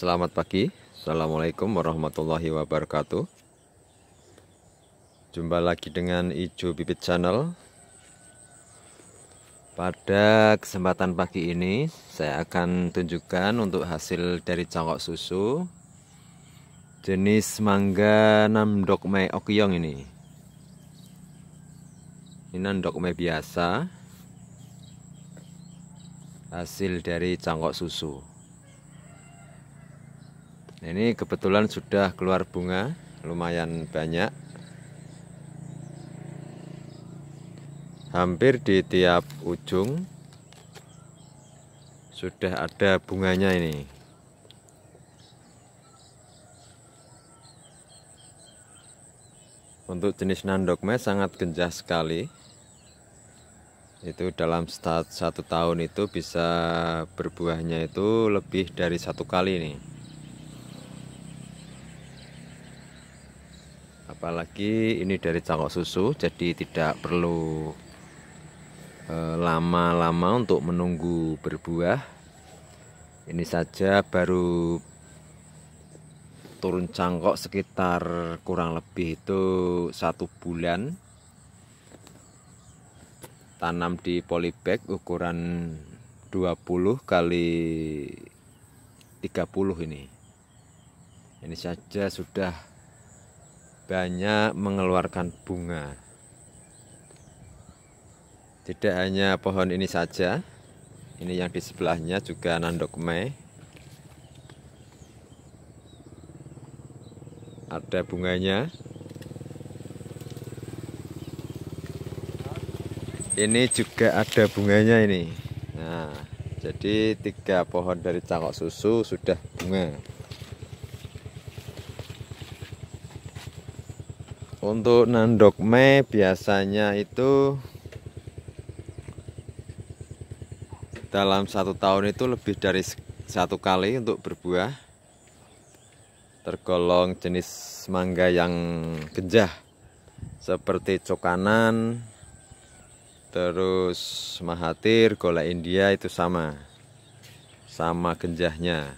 Selamat pagi, Assalamualaikum warahmatullahi wabarakatuh Jumpa lagi dengan Ijo Bibit Channel Pada kesempatan pagi ini Saya akan tunjukkan untuk hasil dari cangkok susu Jenis mangga Namdok Mei Okyong ini Ini Namdok Mei biasa Hasil dari cangkok susu Nah, ini kebetulan sudah keluar bunga lumayan banyak hampir di tiap ujung sudah ada bunganya ini untuk jenis nandokme sangat genjah sekali itu dalam satu tahun itu bisa berbuahnya itu lebih dari satu kali nih apalagi ini dari cangkok susu jadi tidak perlu e, lama-lama untuk menunggu berbuah ini saja baru turun cangkok sekitar kurang lebih itu satu bulan tanam di polybag ukuran 20 kali 30 ini ini saja sudah banyak mengeluarkan bunga. Tidak hanya pohon ini saja, ini yang di sebelahnya juga nandokme. Ada bunganya. Ini juga ada bunganya ini. Nah, jadi tiga pohon dari cangkok susu sudah bunga. untuk nandok me, biasanya itu dalam satu tahun itu lebih dari satu kali untuk berbuah tergolong jenis mangga yang genjah seperti cokanan terus mahatir gola india itu sama sama genjahnya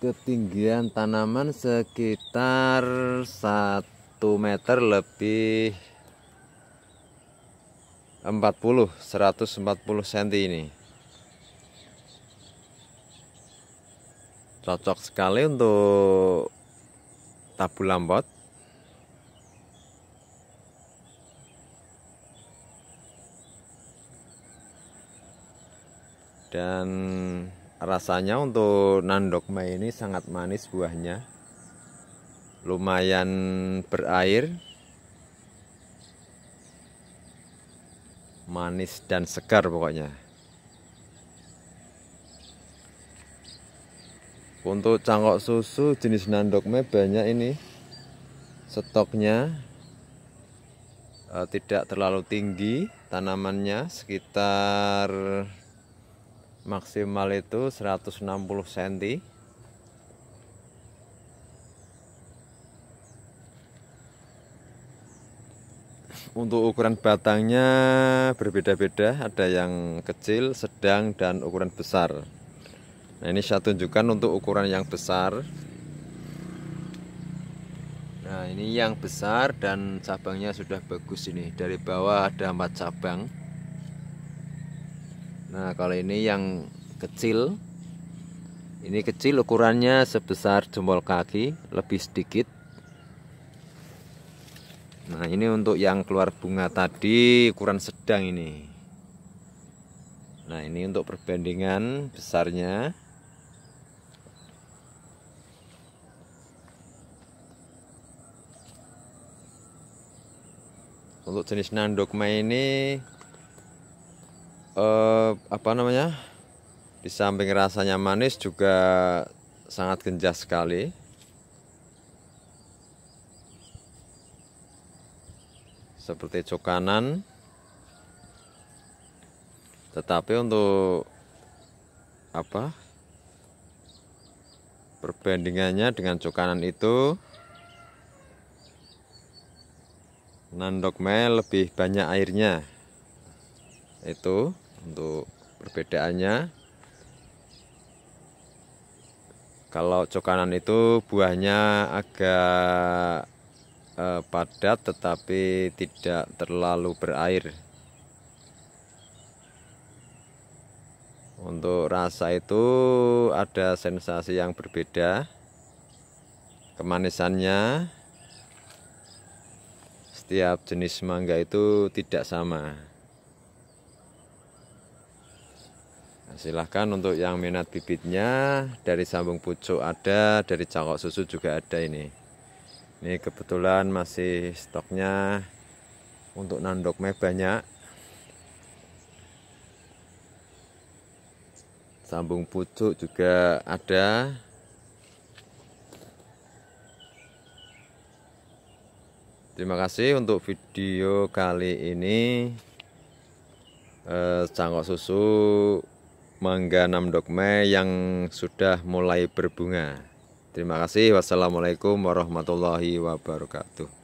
ketinggian tanaman sekitar 1 meter lebih 40 140 cm ini cocok sekali untuk tabu lambot dan rasanya untuk nandokma ini sangat manis buahnya lumayan berair manis dan segar pokoknya untuk cangkok susu jenis nandokme banyak ini stoknya eh, tidak terlalu tinggi tanamannya sekitar maksimal itu 160 cm untuk ukuran batangnya berbeda-beda ada yang kecil sedang dan ukuran besar nah ini saya tunjukkan untuk ukuran yang besar nah ini yang besar dan cabangnya sudah bagus ini dari bawah ada empat cabang Nah kalau ini yang kecil Ini kecil ukurannya sebesar jempol kaki Lebih sedikit Nah ini untuk yang keluar bunga tadi Ukuran sedang ini Nah ini untuk perbandingan besarnya Untuk jenis nandokma ini eh, apa namanya di samping rasanya manis juga sangat genjas sekali seperti cokanan tetapi untuk apa perbandingannya dengan cokanan itu nandokme lebih banyak airnya itu untuk perbedaannya kalau cokanan itu buahnya agak eh, padat tetapi tidak terlalu berair Untuk rasa itu ada sensasi yang berbeda Kemanisannya Setiap jenis mangga itu tidak sama Nah, silahkan untuk yang minat bibitnya dari sambung pucuk ada dari cangkok susu juga ada ini ini kebetulan masih stoknya untuk nandok nandokme banyak sambung pucuk juga ada terima kasih untuk video kali ini eh, cangkok susu enam dogme yang sudah mulai berbunga. Terima kasih. Wassalamualaikum warahmatullahi wabarakatuh.